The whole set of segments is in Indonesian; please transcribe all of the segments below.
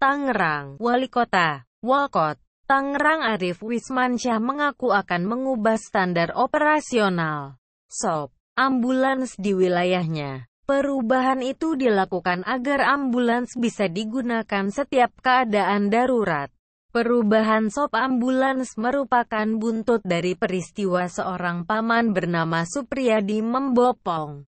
Tangerang, Wali Kota, Walkot, Tangerang Arif Wismansyah mengaku akan mengubah standar operasional SOP ambulans di wilayahnya. Perubahan itu dilakukan agar ambulans bisa digunakan setiap keadaan darurat. Perubahan sop ambulans merupakan buntut dari peristiwa seorang paman bernama Supriyadi membopong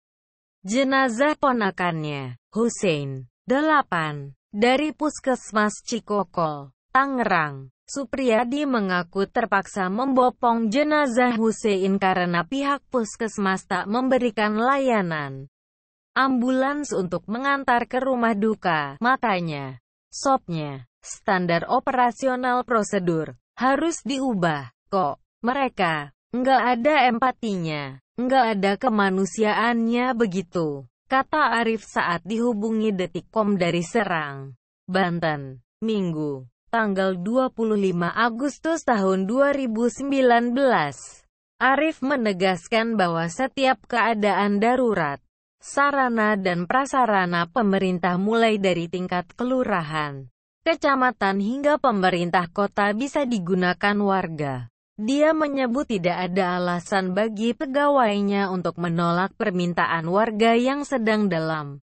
jenazah ponakannya, Hussein. 8. Dari Puskesmas Cikokol, Tangerang, Supriyadi mengaku terpaksa membopong jenazah Hussein karena pihak puskesmas tak memberikan layanan ambulans untuk mengantar ke rumah duka. Makanya, sopnya, standar operasional prosedur, harus diubah. Kok, mereka, nggak ada empatinya, nggak ada kemanusiaannya begitu kata Arif saat dihubungi Detikom dari Serang, Banten, Minggu, tanggal 25 Agustus tahun 2019. Arif menegaskan bahwa setiap keadaan darurat, sarana dan prasarana pemerintah mulai dari tingkat kelurahan, kecamatan hingga pemerintah kota bisa digunakan warga. Dia menyebut tidak ada alasan bagi pegawainya untuk menolak permintaan warga yang sedang dalam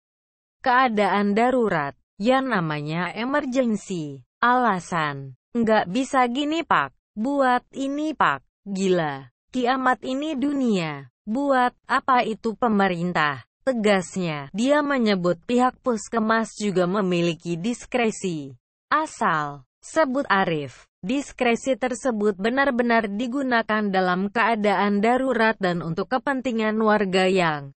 keadaan darurat, yang namanya emergency. Alasan, nggak bisa gini pak, buat ini pak, gila, kiamat ini dunia, buat apa itu pemerintah. Tegasnya, dia menyebut pihak puskemas juga memiliki diskresi. Asal sebut Arif. Diskresi tersebut benar-benar digunakan dalam keadaan darurat dan untuk kepentingan warga yang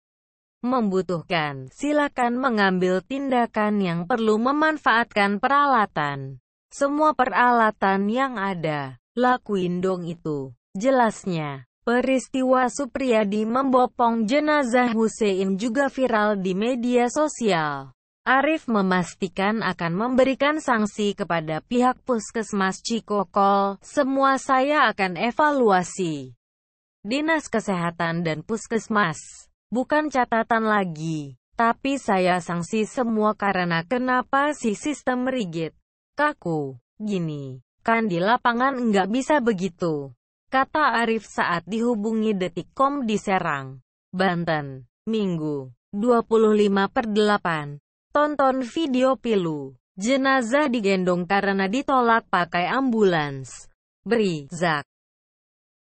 membutuhkan. Silakan mengambil tindakan yang perlu memanfaatkan peralatan. Semua peralatan yang ada, lakuin dong itu. Jelasnya, peristiwa Supriyadi membopong jenazah Hussein juga viral di media sosial. Arif memastikan akan memberikan sanksi kepada pihak puskesmas Cikokol, semua saya akan evaluasi. Dinas Kesehatan dan Puskesmas, bukan catatan lagi, tapi saya sanksi semua karena kenapa si sistem rigid, kaku, gini, kan di lapangan nggak bisa begitu, kata Arif saat dihubungi detikcom di Serang, Banten, Minggu, 25 per 8. Tonton video pilu. Jenazah digendong karena ditolak pakai ambulans. Beri, Zak.